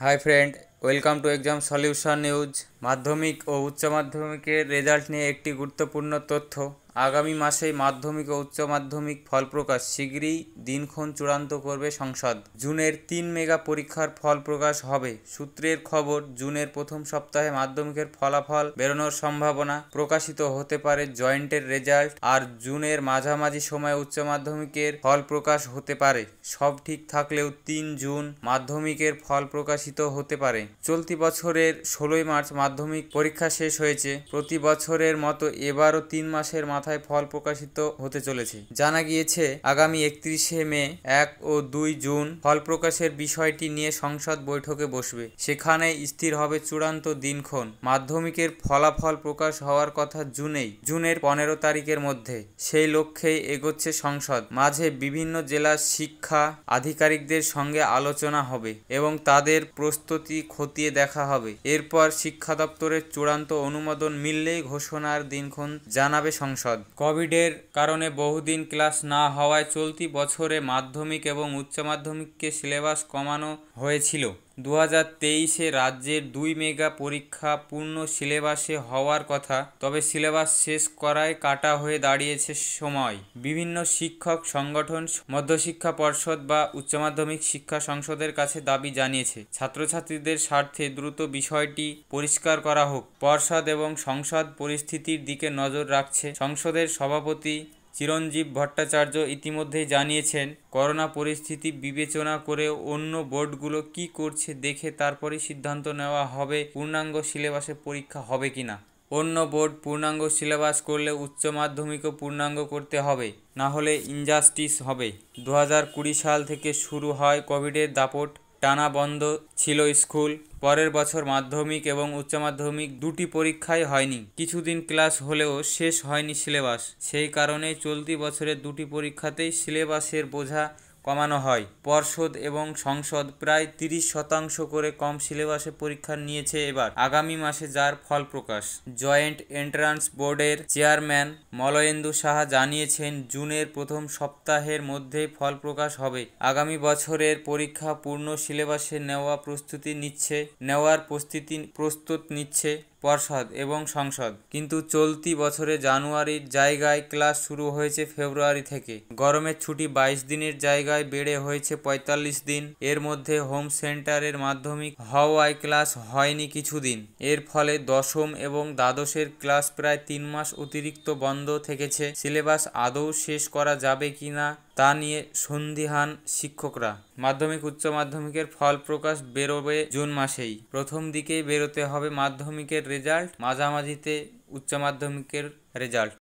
Hi friend, welcome to exam solution news মাধ্যমিক ও উচ্চ মাধ্যমিকের রেজাল্ট নিয়ে একটি গুরুত্বপূর্ণ তথ্য আগামী মাসেই মাধ্যমিক ও উচ্চ মাধ্যমিক ফল প্রকাশ শীঘ্রই দিনক্ষণ চূড়ান্ত করবে সংসদ জুনের তিন মেগা পরীক্ষার ফল প্রকাশ হবে সূত্রের খবর জুনের প্রথম সপ্তাহে মাধ্যমিকের ফলাফল বেরোনোর সম্ভাবনা প্রকাশিত হতে পারে জয়েন্টের রেজাল্ট আর জুনের মাঝামাঝি সময়ে উচ্চ মাধ্যমিকের ফল প্রকাশ হতে পারে সব ঠিক থাকলেও তিন জুন মাধ্যমিকের ফল প্রকাশিত হতে পারে চলতি বছরের ষোলোই মার্চ মাধ্যমিক পরীক্ষা শেষ হয়েছে প্রতি বছরের মতো এবারও তিন মাসের মাথায় ফল প্রকাশিত হতে চলেছে জানা গিয়েছে আগামী একত্রিশে মে এক ও দুই জুন ফল প্রকাশের বিষয়টি নিয়ে সংসদ বৈঠকে বসবে সেখানে স্থির হবে চূড়ান্ত দিনক্ষণ মাধ্যমিকের ফলাফল প্রকাশ হওয়ার কথা জুনেই জুনের পনেরো তারিখের মধ্যে সেই লক্ষ্যেই এগোচ্ছে সংসদ মাঝে বিভিন্ন জেলার শিক্ষা আধিকারিকদের সঙ্গে আলোচনা হবে এবং তাদের প্রস্তুতি খতিয়ে দেখা হবে এরপর শিক্ষা দপ্তরের চূড়ান্ত অনুমোদন মিললেই ঘোষণার দিনক্ষণ জানাবে সংসদ কোভিডের কারণে বহুদিন ক্লাস না হওয়ায় চলতি বছরে মাধ্যমিক এবং উচ্চ মাধ্যমিককে সিলেবাস কমানো হয়েছিল দু হাজার তেইশে রাজ্যের দুই মেগা পরীক্ষা পূর্ণ সিলেবাসে হওয়ার কথা তবে সিলেবাস শেষ করায় কাটা হয়ে দাঁড়িয়েছে সময় বিভিন্ন শিক্ষক সংগঠন মধ্যশিক্ষা পর্ষদ বা উচ্চ মাধ্যমিক শিক্ষা সংসদের কাছে দাবি জানিয়েছে ছাত্রছাত্রীদের স্বার্থে দ্রুত বিষয়টি পরিষ্কার করা হোক পর্ষদ এবং সংসদ পরিস্থিতির দিকে নজর রাখছে সংসদের সভাপতি চিরঞ্জীব ভট্টাচার্য ইতিমধ্যেই জানিয়েছেন করোনা পরিস্থিতি বিবেচনা করে অন্য বোর্ডগুলো কি করছে দেখে তারপরে সিদ্ধান্ত নেওয়া হবে পূর্ণাঙ্গ সিলেবাসে পরীক্ষা হবে কিনা অন্য বোর্ড পূর্ণাঙ্গ সিলেবাস করলে উচ্চ মাধ্যমিকও পূর্ণাঙ্গ করতে হবে না হলে ইনজাস্টিস হবে দু সাল থেকে শুরু হয় কোভিডের দাপট টানা বন্ধ ছিল স্কুল পরের বছর মাধ্যমিক এবং উচ্চ মাধ্যমিক দুটি পরীক্ষাই হয়নি কিছুদিন ক্লাস হলেও শেষ হয়নি সিলেবাস সেই কারণে চলতি বছরের দুটি পরীক্ষাতেই সিলেবাসের বোঝা কমানো হয় পর্ষদ এবং সংসদ প্রায় তিরিশ শতাংশ করে কম সিলেবাসে পরীক্ষা নিয়েছে এবার আগামী মাসে যার ফল প্রকাশ জয়েন্ট এন্ট্রান্স বোর্ডের চেয়ারম্যান মলয়েন্দু সাহা জানিয়েছেন জুনের প্রথম সপ্তাহের মধ্যে ফল প্রকাশ হবে আগামী বছরের পরীক্ষা পূর্ণ সিলেবাসে নেওয়া প্রস্তুতি নিচ্ছে নেওয়ার প্রস্তুতি প্রস্তুত নিচ্ছে পর্ষদ এবং সংসদ কিন্তু চলতি বছরে জানুয়ারির জায়গায় ক্লাস শুরু হয়েছে ফেব্রুয়ারি থেকে গরমের ছুটি বাইশ দিনের জায়গায় বেড়ে হয়েছে ৪৫ দিন এর মধ্যে হোম সেন্টারের মাধ্যমিক হওয়ায় ক্লাস হয়নি কিছুদিন এর ফলে দশম এবং দ্বাদশের ক্লাস প্রায় তিন মাস অতিরিক্ত বন্ধ থেকেছে সিলেবাস আদৌ শেষ করা যাবে কি না তা নিয়ে সন্দিহান শিক্ষকরা মাধ্যমিক উচ্চ মাধ্যমিকের ফল প্রকাশ বেরোবে জুন মাসেই প্রথম দিকেই বেরোতে হবে মাধ্যমিকের রেজাল্ট মাঝামাঝিতে উচ্চ মাধ্যমিকের রেজাল্ট